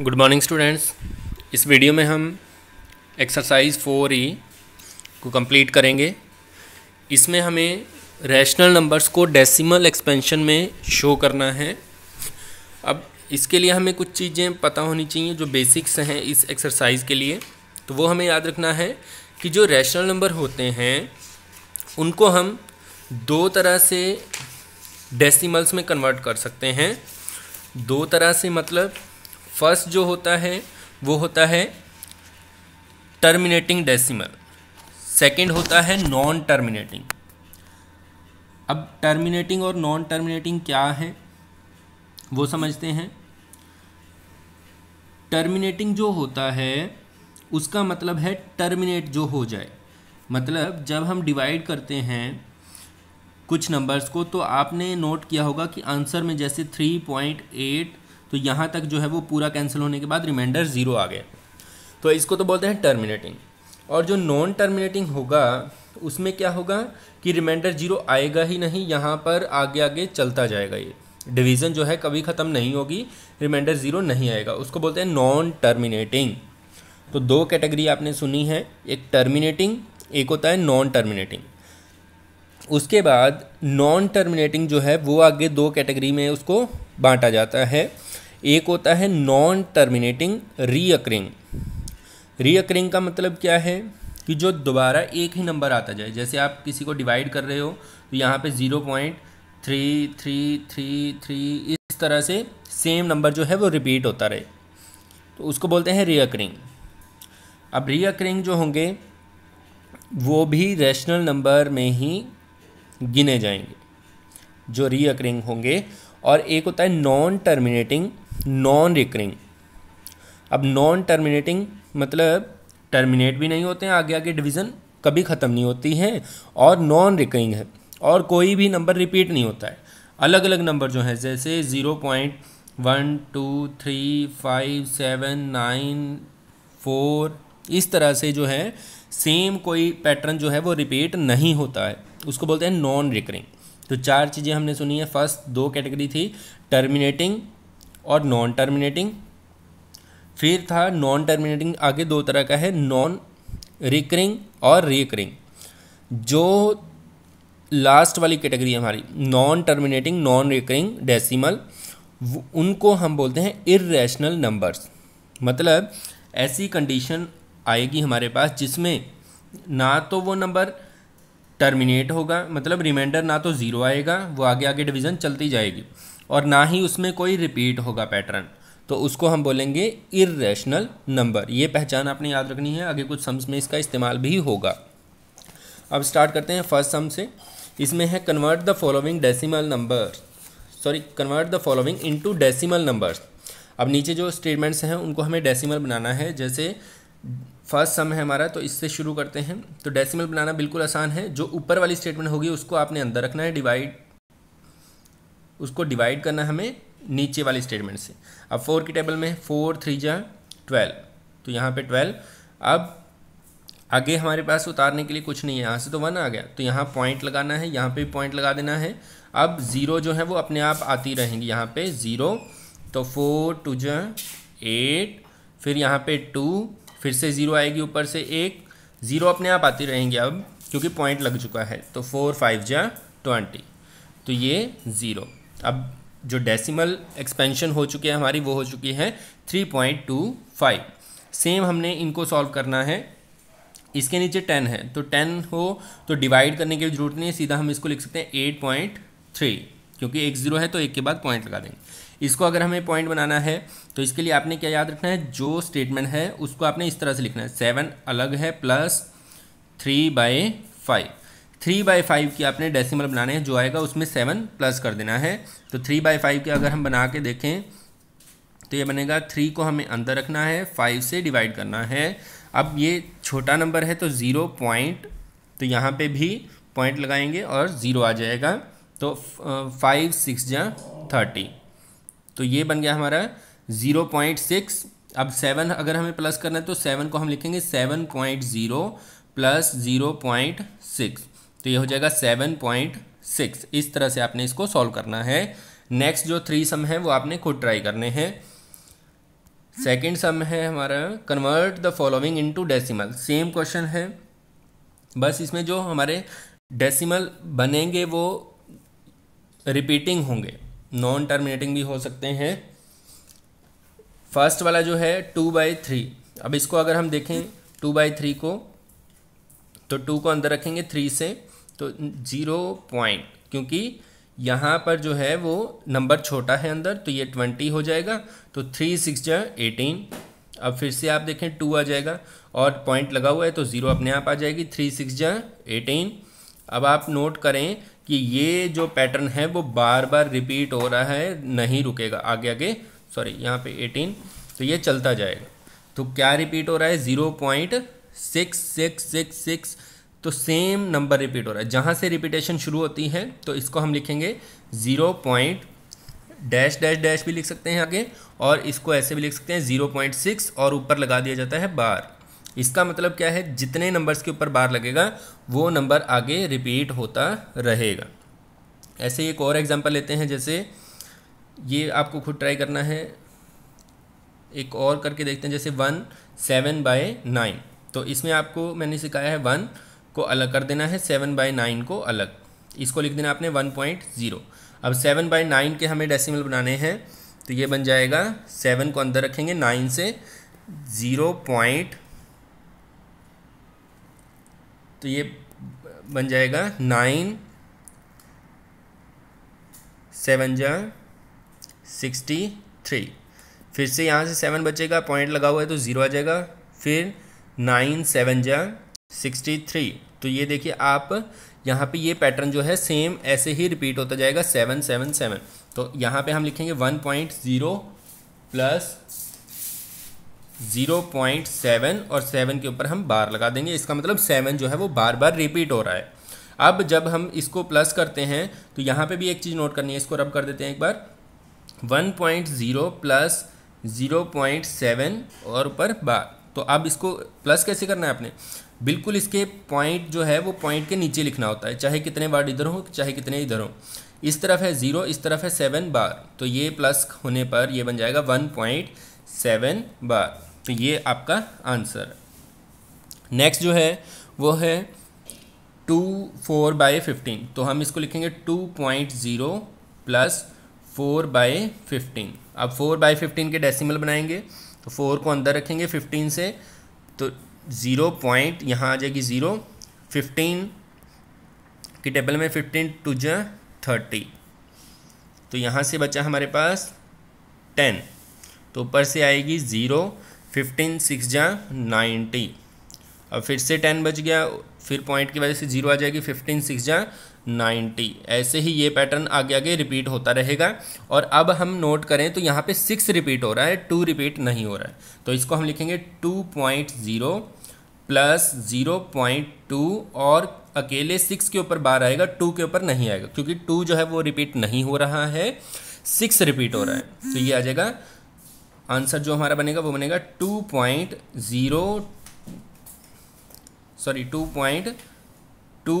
good morning students इस video में हम एक्सरसाइज फोर ई को कंप्लीट करेंगे इसमें हमें रैशनल नंबर्स को डेसिमल एक्सपेंशन में शो करना है अब इसके लिए हमें कुछ चीज़ें पता होनी चाहिए जो बेसिक्स हैं इस एक्सरसाइज के लिए तो वो हमें याद रखना है कि जो रैशनल नंबर होते हैं उनको हम दो तरह से डेसीमल्स में कन्वर्ट कर सकते हैं दो तरह से मतलब फर्स्ट जो होता है वो होता है टर्मिनेटिंग डेसिमल सेकंड होता है नॉन टर्मिनेटिंग अब टर्मिनेटिंग और नॉन टर्मिनेटिंग क्या है वो समझते हैं टर्मिनेटिंग जो होता है उसका मतलब है टर्मिनेट जो हो जाए मतलब जब हम डिवाइड करते हैं कुछ नंबर्स को तो आपने नोट किया होगा कि आंसर में जैसे थ्री पॉइंट एट तो यहाँ तक जो है वो पूरा कैंसिल होने के बाद रिमाइंडर ज़ीरो आ गया तो इसको तो बोलते हैं टर्मिनेटिंग और जो नॉन टर्मिनेटिंग होगा उसमें क्या होगा कि रिमाइंडर ज़ीरो आएगा ही नहीं यहाँ पर आगे आगे चलता जाएगा ये डिवीज़न जो है कभी ख़त्म नहीं होगी रिमाइंडर ज़ीरो नहीं आएगा उसको बोलते हैं नॉन टर्मिनेटिंग तो दो कैटेगरी आपने सुनी है एक टर्मिनेटिंग एक होता है नॉन टर्मिनेटिंग उसके बाद नॉन टर्मिनेटिंग जो है वो आगे दो कैटेगरी में उसको बांटा जाता है एक होता है नॉन टर्मिनेटिंग रीअक्रिंग रीअक्रिंग का मतलब क्या है कि जो दोबारा एक ही नंबर आता जाए जैसे आप किसी को डिवाइड कर रहे हो तो यहाँ पे zero point three three three three इस तरह से सेम नंबर जो है वो रिपीट होता रहे तो उसको बोलते हैं रीअकरिंग अब रीअक्रिंग जो होंगे वो भी रैशनल नंबर में ही गिने जाएंगे जो रीअक्रिंग होंगे और एक होता है नॉन टर्मिनेटिंग नॉन रिकरिंग अब नॉन टर्मिनेटिंग मतलब टर्मिनेट भी नहीं होते हैं आगे आगे डिवीज़न कभी ख़त्म नहीं होती हैं और नॉन रिकरिंग है और कोई भी नंबर रिपीट नहीं होता है अलग अलग नंबर जो हैं जैसे zero point one two three five seven nine four इस तरह से जो है सेम कोई पैटर्न जो है वो रिपीट नहीं होता है उसको बोलते हैं नॉन रिकरिंग तो चार चीज़ें हमने सुनी है फर्स्ट दो कैटेगरी थी टर्मिनेटिंग और नॉन टर्मिनेटिंग फिर था नॉन टर्मिनेटिंग आगे दो तरह का है नॉन रिकरिंग और रिकरिंग जो लास्ट वाली कैटेगरी है हमारी non terminating non recurring decimal उनको हम बोलते हैं इरेशनल नंबर्स मतलब ऐसी कंडीशन आएगी हमारे पास जिसमें ना तो वो नंबर टर्मिनेट होगा मतलब रिमाइंडर ना तो ज़ीरो आएगा वो आगे आगे डिवीज़न चलती जाएगी और ना ही उसमें कोई रिपीट होगा पैटर्न तो उसको हम बोलेंगे इरेशनल नंबर ये पहचान आपने याद रखनी है आगे कुछ सम्स में इसका इस्तेमाल भी होगा अब स्टार्ट करते हैं फर्स्ट सम से इसमें है convert the following decimal number sorry convert the following into decimal numbers अब नीचे जो स्टेटमेंट्स हैं उनको हमें डेसिमल बनाना है जैसे फर्स्ट सम है हमारा तो इससे शुरू करते हैं तो डेसिमल बनाना बिल्कुल आसान है जो ऊपर वाली स्टेटमेंट होगी उसको आपने अंदर रखना है डिवाइड उसको डिवाइड करना हमें नीचे वाले स्टेटमेंट से अब फोर की टेबल में फोर थ्री जा ट्वेल्व तो यहाँ पे ट्वेल्व अब आगे हमारे पास उतारने के लिए कुछ नहीं है यहाँ से तो वन आ गया तो यहाँ पॉइंट लगाना है यहाँ पे भी पॉइंट लगा देना है अब ज़ीरो जो है वो अपने आप आती रहेंगी यहाँ पे ज़ीरो तो फोर टू जो एट फिर यहाँ पे टू फिर से ज़ीरो आएगी ऊपर से एक ज़ीरो अपने आप आती रहेंगी अब क्योंकि पॉइंट लग चुका है तो फोर फाइव जा ट्वेंटी तो ये ज़ीरो अब जो डेसिमल एक्सपेंशन हो चुकी है हमारी वो हो चुकी है three point two five same हमने इनको सॉल्व करना है इसके नीचे टेन है तो टेन हो तो डिवाइड करने की जरूरत नहीं है सीधा हम इसको लिख सकते हैं एट पॉइंट थ्री क्योंकि एक ज़ीरो है तो एक के बाद पॉइंट लगा देंगे इसको अगर हमें पॉइंट बनाना है तो इसके लिए आपने क्या याद रखना है जो स्टेटमेंट है उसको आपने इस तरह से लिखना है सेवन अलग है plus three by five three by five की आपने डेसिमल बनाने हैं जो आएगा उसमें सेवन प्लस कर देना है तो थ्री बाई फाइव के अगर हम बना के देखें तो ये बनेगा थ्री को हमें अंदर रखना है फाइव से डिवाइड करना है अब ये छोटा नंबर है तो ज़ीरो पॉइंट तो यहाँ पे भी पॉइंट लगाएंगे और ज़ीरो आ जाएगा तो फाइव सिक्स या थर्टी तो ये बन गया हमारा ज़ीरो पॉइंट सिक्स अब सेवन अगर हमें प्लस करना है तो सेवन को हम लिखेंगे seven point zero plus zero point six तो ये हो जाएगा सेवन पॉइंट सिक्स इस तरह से आपने इसको सॉल्व करना है नेक्स्ट जो थ्री सम है वो आपने खुद ट्राई करने हैं सेकेंड सम है हमारा convert the following into decimal same question है बस इसमें जो हमारे डेसिमल बनेंगे वो रिपीटिंग होंगे नॉन टर्मिनेटिंग भी हो सकते हैं फर्स्ट वाला जो है टू बाई थ्री अब इसको अगर हम देखें टू बाई थ्री को तो टू को अंदर रखेंगे थ्री से तो ज़ीरो पॉइंट क्योंकि यहाँ पर जो है वो नंबर छोटा है अंदर तो ये ट्वेंटी हो जाएगा तो थ्री सिक्स जो एटीन अब फिर से आप देखें टू आ जाएगा और पॉइंट लगा हुआ है तो ज़ीरो अपने आप आ जाएगी थ्री सिक्स जो एटीन अब आप नोट करें कि ये जो पैटर्न है वो बार बार रिपीट हो रहा है नहीं रुकेगा आगे आगे सॉरी यहाँ पे एटीन तो ये चलता जाएगा तो क्या रिपीट हो रहा है zero point six six six six तो सेम नंबर रिपीट हो रहा है जहाँ से रिपीटेशन शुरू होती है तो इसको हम लिखेंगे zero point dash dash dash भी लिख सकते हैं आगे और इसको ऐसे भी लिख सकते हैं ज़ीरो पॉइंट सिक्स और ऊपर लगा दिया जाता है बार इसका मतलब क्या है जितने नंबर्स के ऊपर बार लगेगा वो नंबर आगे रिपीट होता रहेगा ऐसे एक और एग्जाम्पल लेते हैं जैसे ये आपको खुद ट्राई करना है एक और करके देखते हैं जैसे वन सेवन बाय नाइन तो इसमें आपको मैंने सिखाया है वन को अलग कर देना है सेवन बाई नाइन को अलग इसको लिख देना आपने वन पॉइंट ज़ीरो अब सेवन बाई नाइन के हमें डेसिमल बनाने हैं तो ये बन जाएगा सेवन को अंदर रखेंगे नाइन से ज़ीरो पॉइंट तो ये बन जाएगा नाइन सेवन जा सिक्सटी थ्री फिर से यहाँ से सेवन बचेगा पॉइंट लगा हुआ है तो ज़ीरो आ जाएगा फिर नाइन सेवन जा सिक्सटी थ्री तो ये देखिए आप यहाँ पे ये पैटर्न जो है सेम ऐसे ही रिपीट होता जाएगा सेवन सेवन सेवन तो यहाँ पे हम लिखेंगे one point zero plus zero point seven और सेवन के ऊपर हम बार लगा देंगे इसका मतलब सेवन जो है वो बार बार रिपीट हो रहा है अब जब हम इसको प्लस करते हैं तो यहाँ पे भी एक चीज़ नोट करनी है इसको रब कर देते हैं एक बार one point zero plus zero point seven और ऊपर बार तो अब इसको प्लस कैसे करना है आपने बिल्कुल इसके पॉइंट जो है वो पॉइंट के नीचे लिखना होता है चाहे कितने बार इधर हो चाहे कितने इधर हो इस तरफ है ज़ीरो इस तरफ है सेवन बार तो ये प्लस होने पर ये बन जाएगा वन पॉइंट सेवन बार तो ये आपका आंसर नेक्स्ट जो है वो है टू फोर बाय फिफ्टीन तो हम इसको लिखेंगे two point zero plus four by fifteen अब फोर बाय फिफ्टीन के डेसिमल बनाएंगे तो फोर को अंदर रखेंगे फिफ्टीन से तो ज़ीरो पॉइंट यहाँ आ जाएगी ज़ीरो फिफ्टीन की टेबल में फिफ्टीन टू जो थर्टी तो यहाँ से बचा हमारे पास टेन तो ऊपर से आएगी ज़ीरो फिफ्टीन सिक्स जहाँ नाइन्टी अब फिर से टेन बच गया फिर पॉइंट की वजह से जीरो आ जाएगी फिफ्टीन सिक्स जहाँ नाइन्टी ऐसे ही ये पैटर्न आगे आगे रिपीट होता रहेगा और अब हम नोट करें तो यहाँ पे सिक्स रिपीट हो रहा है टू रिपीट नहीं हो रहा है तो इसको हम लिखेंगे two point zero plus zero point two और अकेले सिक्स के ऊपर बार आएगा टू के ऊपर नहीं आएगा क्योंकि टू जो है वो रिपीट नहीं हो रहा है सिक्स रिपीट हो रहा है तो ये आ जाएगा आंसर जो हमारा बनेगा वो बनेगा two point zero sorry two point two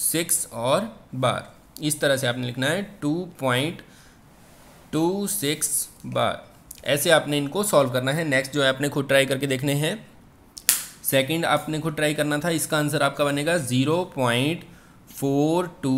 six और बार इस तरह से आपने लिखना है two point two six bar ऐसे आपने इनको सॉल्व करना है नेक्स्ट जो है आपने खुद ट्राई करके देखने हैं सेकंड आपने खुद ट्राई करना था इसका आंसर आपका बनेगा zero point four two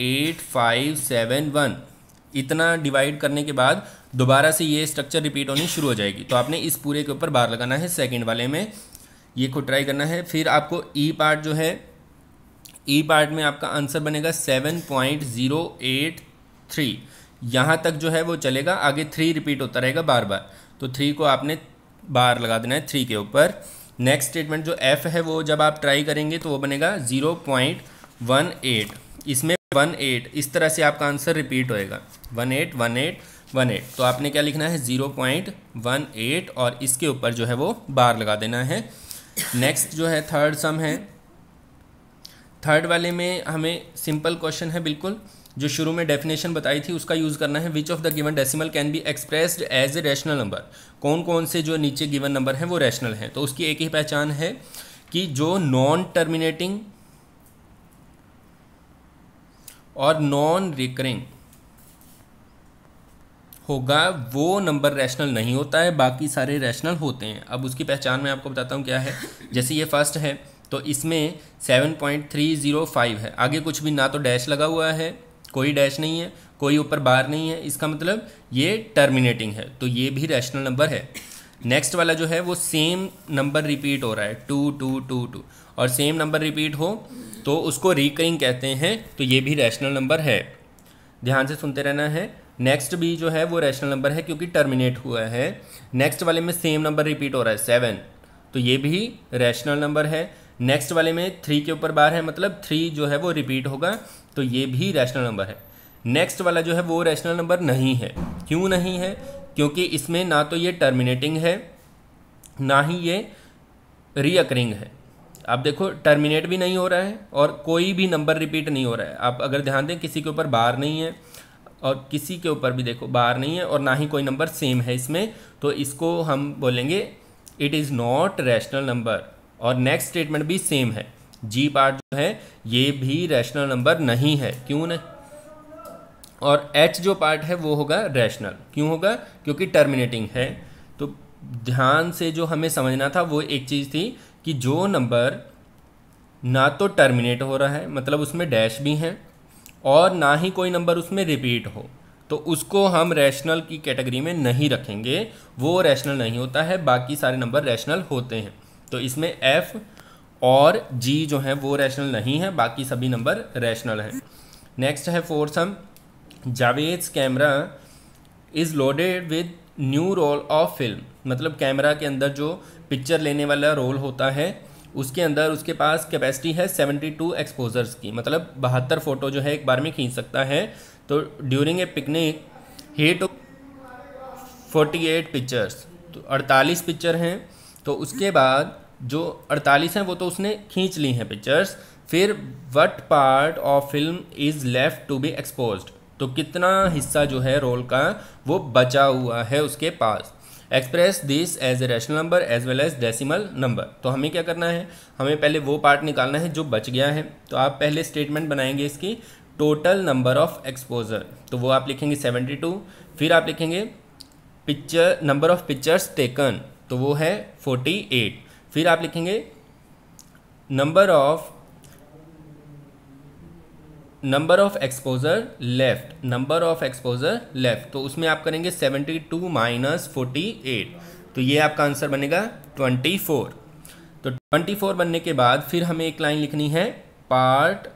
eight five seven one इतना डिवाइड करने के बाद दोबारा से ये स्ट्रक्चर रिपीट होनी शुरू हो जाएगी तो आपने इस पूरे के ऊपर बार लगाना है सेकेंड वाले में ये खुद ट्राई करना है फिर आपको ई e पार्ट जो है ई e पार्ट में आपका आंसर बनेगा seven point zero eight three यहाँ तक जो है वो चलेगा आगे थ्री रिपीट होता रहेगा बार बार तो थ्री को आपने बार लगा देना है थ्री के ऊपर नेक्स्ट स्टेटमेंट जो एफ है वो जब आप ट्राई करेंगे तो वो बनेगा ज़ीरो पॉइंट वन एट इसमें वन एट इस तरह से आपका आंसर रिपीट होएगा one eight one eight one eight तो आपने क्या लिखना है ज़ीरो पॉइंट वन एट और इसके ऊपर जो है वो बार लगा देना है नेक्स्ट जो है थर्ड सम है थर्ड वाले में हमें सिंपल क्वेश्चन है बिल्कुल जो शुरू में डेफिनेशन बताई थी उसका यूज़ करना है which of the given decimal can be expressed as a rational number कौन कौन से जो नीचे गिवन नंबर हैं वो रैशनल हैं तो उसकी एक ही पहचान है कि जो नॉन टर्मिनेटिंग और नॉन रिकरिंग होगा वो नंबर रैशनल नहीं होता है बाकी सारे रैशनल होते हैं अब उसकी पहचान मैं आपको बताता हूँ क्या है जैसे ये फर्स्ट है तो इसमें 7.305 है आगे कुछ भी ना तो डैश लगा हुआ है कोई डैश नहीं है कोई ऊपर बार नहीं है इसका मतलब ये टर्मिनेटिंग है तो ये भी रैशनल नंबर है नेक्स्ट वाला जो है वो सेम नंबर रिपीट हो रहा है टू टू टू टू और सेम नंबर रिपीट हो तो उसको रिकरिंग कहते हैं तो ये भी रैशनल नंबर है ध्यान से सुनते रहना है नेक्स्ट भी जो है वो रैशनल नंबर है क्योंकि टर्मिनेट हुआ है नेक्स्ट वाले में सेम नंबर रिपीट हो रहा है सेवन तो ये भी रैशनल नंबर है नेक्स्ट वाले में थ्री के ऊपर बार है मतलब थ्री जो है वो रिपीट होगा तो ये भी रैशनल नंबर है नेक्स्ट वाला जो है वो रैशनल नंबर नहीं है क्यों नहीं है क्योंकि इसमें ना तो ये टर्मिनेटिंग है ना ही ये रीअकरिंग है आप देखो टर्मिनेट भी नहीं हो रहा है और कोई भी नंबर रिपीट नहीं हो रहा है आप अगर ध्यान दें किसी के ऊपर बार नहीं है और किसी के ऊपर भी देखो बार नहीं है और ना ही कोई नंबर सेम है इसमें तो इसको हम बोलेंगे it is not rational number और नेक्स्ट स्टेटमेंट भी सेम है जी पार्ट जो है ये भी रैशनल नंबर नहीं है क्यों ना और एच जो पार्ट है वो होगा रैशनल क्यों होगा क्योंकि टर्मिनेटिंग है तो ध्यान से जो हमें समझना था वो एक चीज़ थी कि जो नंबर ना तो टर्मिनेट हो रहा है मतलब उसमें डैश भी हैं और ना ही कोई नंबर उसमें रिपीट हो तो उसको हम रैशनल की कैटेगरी में नहीं रखेंगे वो रैशनल नहीं होता है बाकी सारे नंबर रैशनल होते हैं तो इसमें एफ और जी जो है वो रैशनल नहीं है बाकी सभी नंबर रैशनल हैं नेक्स्ट है fourth sum Javed camera is loaded with new roll of film मतलब कैमरा के अंदर जो पिक्चर लेने वाला रोल होता है उसके अंदर उसके पास कैपेसिटी है 72 एक्सपोजर्स की मतलब बहत्तर फ़ोटो जो है एक बार में खींच सकता है तो during a picnic he took 48 pictures तो 48 पिक्चर हैं तो उसके बाद जो 48 हैं वो तो उसने खींच ली हैं पिक्चर्स फिर what part of film is left to be expose तो कितना हिस्सा जो है रोल का वो बचा हुआ है उसके पास express this as a rational number as well as decimal number तो हमें क्या करना है हमें पहले वो पार्ट निकालना है जो बच गया है तो आप पहले स्टेटमेंट बनाएंगे इसकी टोटल नंबर ऑफ एक्सपोजर तो वो आप लिखेंगे 72 फिर आप लिखेंगे picture number of pictures taken तो वो है फोर्टी एट फिर आप लिखेंगे number of number of exposure left number of exposure left तो उसमें आप करेंगे seventy two minus forty eight तो ये आपका आंसर बनेगा ट्वेंटी फोर तो ट्वेंटी फोर बनने के बाद फिर हमें एक लाइन लिखनी है पार्ट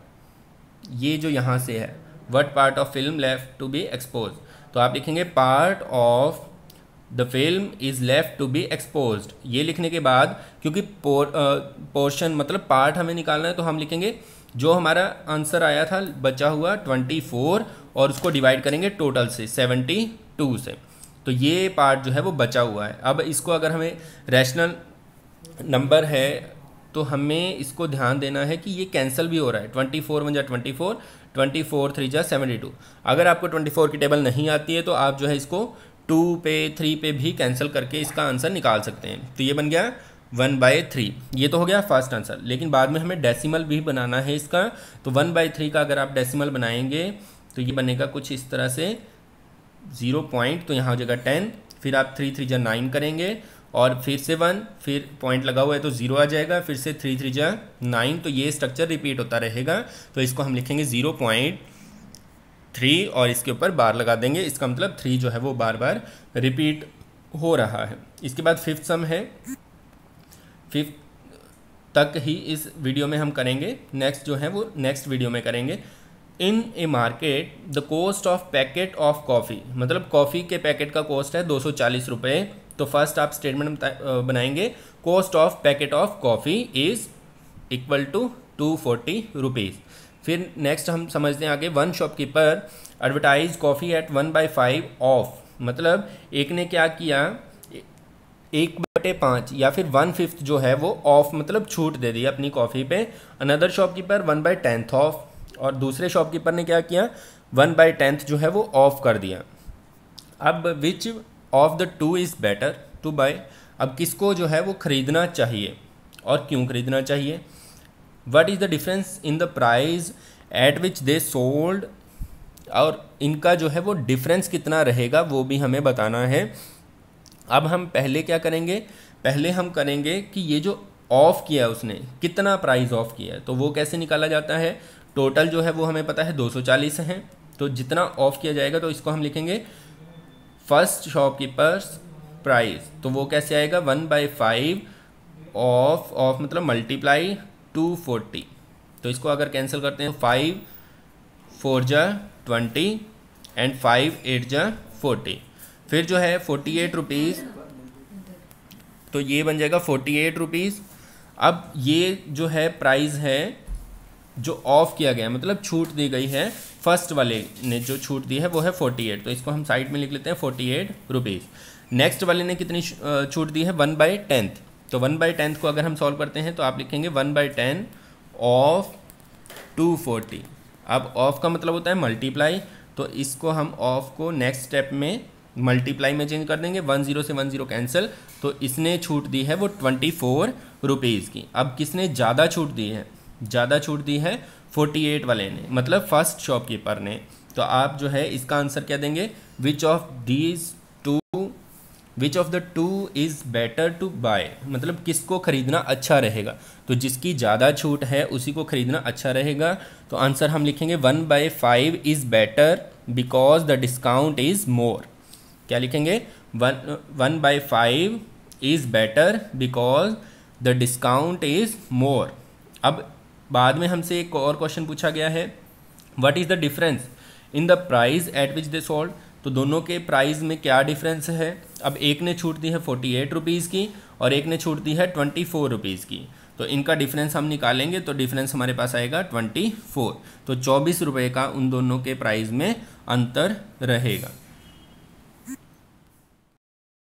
ये जो यहाँ से है what part of film left to be expose तो आप लिखेंगे part of the film is left to be expose ये लिखने के बाद क्योंकि पोर्शन मतलब पार्ट हमें निकालना है तो हम लिखेंगे जो हमारा आंसर आया था बचा हुआ ट्वेंटी फोर और उसको डिवाइड करेंगे टोटल से सेवेंटी टू से तो ये पार्ट जो है वो बचा हुआ है अब इसको अगर हमें रैशनल नंबर है तो हमें इसको ध्यान देना है कि ये कैंसिल भी हो रहा है ट्वेंटी फोर वन जा twenty four twenty four three जा सेवेंटी टू अगर आपको ट्वेंटी फोर की टेबल नहीं आती है तो आप जो है इसको टू पे थ्री पे भी कैंसिल करके इसका आंसर निकाल सकते हैं तो ये बन गया वन बाय थ्री ये तो हो गया फर्स्ट आंसर लेकिन बाद में हमें डेसिमल भी बनाना है इसका तो वन बाय थ्री का अगर आप डेसिमल बनाएंगे तो ये बनेगा कुछ इस तरह से ज़ीरो पॉइंट तो यहाँ हो जाएगा टेन फिर आप थ्री थ्री जा नाइन करेंगे और फिर से वन फिर पॉइंट लगा हुआ है तो ज़ीरो आ जाएगा फिर से थ्री थ्री जा नाइन तो ये स्ट्रक्चर रिपीट होता रहेगा तो इसको हम लिखेंगे ज़ीरो पॉइंट थ्री और इसके ऊपर बार लगा देंगे इसका मतलब थ्री जो है वो बार बार रिपीट हो रहा है इसके बाद फिफ्थ सम है फिफ्थ तक ही इस वीडियो में हम करेंगे नेक्स्ट जो है वो नेक्स्ट वीडियो में करेंगे in a market the cost of packet of coffee मतलब कॉफ़ी के पैकेट का कॉस्ट है दो सौ चालीस रुपये तो फर्स्ट आप स्टेटमेंट बनाएंगे cost of packet of coffee is equal to two forty rupees फिर नेक्स्ट हम समझते हैं आगे one shopkeeper advertise coffee at one by five off मतलब एक ने क्या किया एक बटे पाँच या फिर वन फिफ्थ जो है वो ऑफ मतलब छूट दे दी अपनी कॉफ़ी पे another shopkeeper one by tenth off और दूसरे शॉपकीपर ने क्या किया वन बाई टेंथ जो है वो ऑफ कर दिया अब which of the two is better to buy अब किसको जो है वो ख़रीदना चाहिए और क्यों ख़रीदना चाहिए what is the difference in the price at which they sold और इनका जो है वो डिफरेंस कितना रहेगा वो भी हमें बताना है अब हम पहले क्या करेंगे पहले हम करेंगे कि ये जो ऑफ़ किया है उसने कितना प्राइस ऑफ़ किया है तो वो कैसे निकाला जाता है टोटल जो है वो हमें पता है 240 हैं तो जितना ऑफ़ किया जाएगा तो इसको हम लिखेंगे फर्स्ट शॉपकीपर्स प्राइस तो वो कैसे आएगा one by five of of मतलब मल्टीप्लाई टू फोर्टी तो इसको अगर कैंसिल करते हैं फाइव फोर जा ट्वेंटी एंड फाइव एट जा फोर्टी फिर जो है फोर्टी एट रुपीज़ तो ये बन जाएगा फोर्टी एट रुपीज़ अब ये जो है प्राइस है जो ऑफ़ किया गया मतलब छूट दी गई है फर्स्ट वाले ने जो छूट दी है वो है फोर्टी एट तो इसको हम साइड में लिख लेते हैं फोर्टी एट रुपीज़ नेक्स्ट वाले ने कितनी छूट दी है वन बाई टेंथ तो वन बाई टेंथ को अगर हम सॉल्व करते हैं तो आप लिखेंगे one by ten of two forty अब ऑफ का मतलब होता है मल्टीप्लाई तो इसको हम ऑफ को नेक्स्ट स्टेप में मल्टीप्लाई में चेंज कर देंगे वन जीरो से वन जीरो कैंसिल तो इसने छूट दी है वो ट्वेंटी फोर रुपीज़ की अब किसने ज़्यादा छूट दी है ज़्यादा छूट दी है फोर्टी एट वाले ने मतलब फर्स्ट शॉपकीपर ने तो आप जो है इसका आंसर क्या देंगे which of these which of the two is better to buy मतलब किसको खरीदना अच्छा रहेगा तो जिसकी ज़्यादा छूट है उसी को खरीदना अच्छा रहेगा तो आंसर हम लिखेंगे one by five is better because the discount is more क्या लिखेंगे one one by five is better because the discount is more अब बाद में हमसे एक और क्वेश्चन पूछा गया है what is the difference in the price at which they sold तो दोनों के प्राइस में क्या डिफरेंस है अब एक ने छूट दी है फोर्टी एट रुपीज़ की और एक ने छूट दी है ट्वेंटी फोर रुपीज़ की तो इनका डिफरेंस हम निकालेंगे तो डिफरेंस हमारे पास आएगा ट्वेंटी फोर तो चौबीस रुपये का उन दोनों के प्राइस में अंतर रहेगा